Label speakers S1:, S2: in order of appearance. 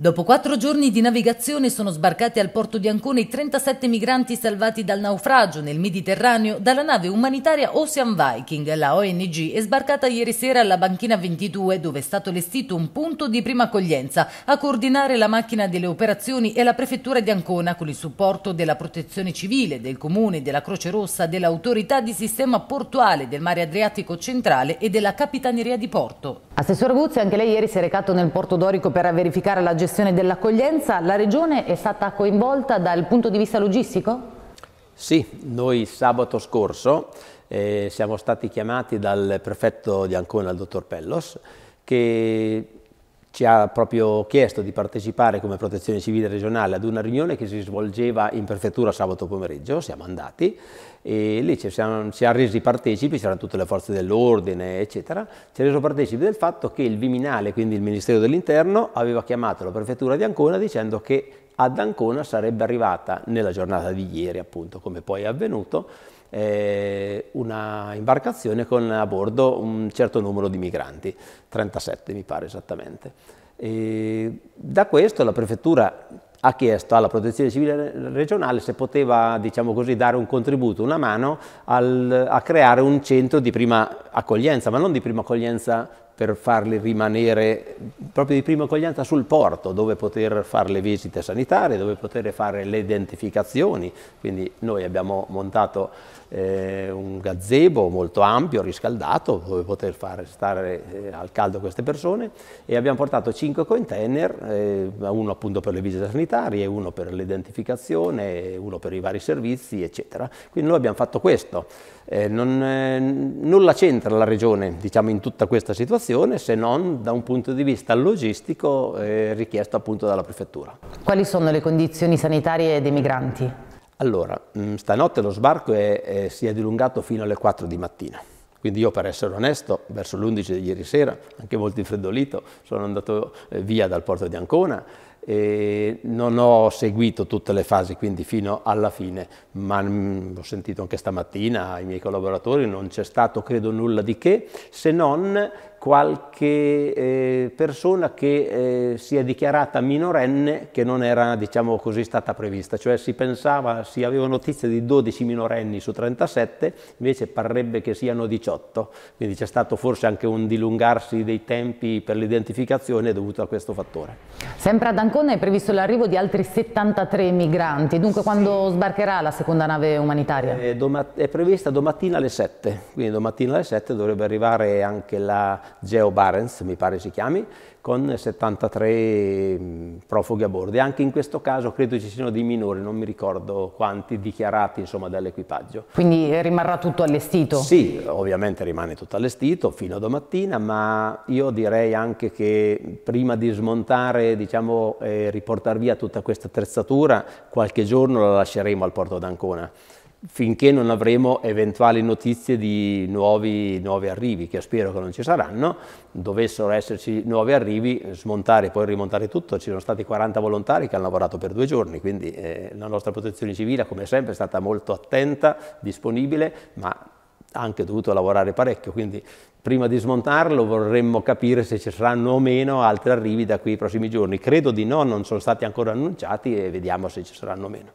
S1: Dopo quattro giorni di navigazione sono sbarcati al porto di Ancona i 37 migranti salvati dal naufragio nel Mediterraneo dalla nave umanitaria Ocean Viking. La ONG è sbarcata ieri sera alla banchina 22 dove è stato allestito un punto di prima accoglienza a coordinare la macchina delle operazioni e la prefettura di Ancona con il supporto della protezione civile, del comune, della Croce Rossa, dell'autorità di sistema portuale del mare Adriatico centrale e della capitaneria di porto. Assessore Guzzi, anche lei ieri si è recato nel porto dorico per verificare la gestione gestione dell'accoglienza, la Regione è stata coinvolta dal punto di vista logistico?
S2: Sì, noi sabato scorso eh, siamo stati chiamati dal prefetto di Ancona, il dottor Pellos, che ci ha proprio chiesto di partecipare come protezione civile regionale ad una riunione che si svolgeva in prefettura sabato pomeriggio, siamo andati e lì ci siamo, ci ha resi partecipi, c'erano tutte le forze dell'ordine eccetera, ci ha reso partecipi del fatto che il Viminale, quindi il Ministero dell'Interno, aveva chiamato la prefettura di Ancona dicendo che ad Ancona sarebbe arrivata nella giornata di ieri, appunto, come poi è avvenuto, eh, una imbarcazione con a bordo un certo numero di migranti, 37 mi pare esattamente. E da questo la prefettura ha chiesto alla protezione civile regionale se poteva diciamo così, dare un contributo, una mano al, a creare un centro di prima accoglienza, ma non di prima accoglienza per farli rimanere proprio di prima accoglienza sul porto, dove poter fare le visite sanitarie, dove poter fare le identificazioni. Quindi noi abbiamo montato eh, un gazebo molto ampio, riscaldato, dove poter fare stare eh, al caldo queste persone e abbiamo portato cinque container, eh, uno appunto per le visite sanitarie, uno per l'identificazione, uno per i vari servizi, eccetera. Quindi noi abbiamo fatto questo. Eh, non, eh, nulla c'entra la Regione, diciamo, in tutta questa situazione, soluzione se non da un punto di vista logistico eh, richiesto appunto dalla prefettura.
S1: Quali sono le condizioni sanitarie dei migranti?
S2: Allora, mm, stanotte lo sbarco è, è, si è dilungato fino alle 4 di mattina. Quindi io per essere onesto, verso l'11 di ieri sera, anche molto infreddolito, sono andato eh, via dal porto di Ancona e non ho seguito tutte le fasi, quindi fino alla fine, ma mm, ho sentito anche stamattina ai miei collaboratori, non c'è stato credo nulla di che, se non qualche eh, persona che eh, si è dichiarata minorenne che non era diciamo così stata prevista, cioè si pensava, si aveva notizia di 12 minorenni su 37, invece parrebbe che siano 18, quindi c'è stato forse anche un dilungarsi dei tempi per l'identificazione dovuto a questo fattore.
S1: Sempre ad Ancona è previsto l'arrivo di altri 73 migranti, dunque sì. quando sbarcherà la seconda nave umanitaria?
S2: È, eh, è prevista domattina alle 7, quindi domattina alle 7 dovrebbe arrivare anche la Geo Barents, mi pare si chiami, con 73 mm, profughi a bordo. E anche in questo caso credo ci siano dei minori, non mi ricordo quanti, dichiarati dall'equipaggio.
S1: Quindi rimarrà tutto allestito? Sì,
S2: ovviamente rimane tutto allestito fino a domattina, ma io direi anche che prima di smontare, diciamo, eh, riportare via tutta questa attrezzatura, qualche giorno la lasceremo al porto d'Ancona finché non avremo eventuali notizie di nuovi, nuovi, arrivi, che spero che non ci saranno, dovessero esserci nuovi arrivi, smontare e poi rimontare tutto, ci sono stati 40 volontari che hanno lavorato per due giorni, quindi eh, la nostra protezione civile come sempre è stata molto attenta, disponibile, ma ha anche dovuto lavorare parecchio, quindi prima di smontarlo vorremmo capire se ci saranno o meno altri arrivi da qui ai prossimi giorni. Credo di no, non sono stati ancora annunciati e vediamo se ci saranno o meno.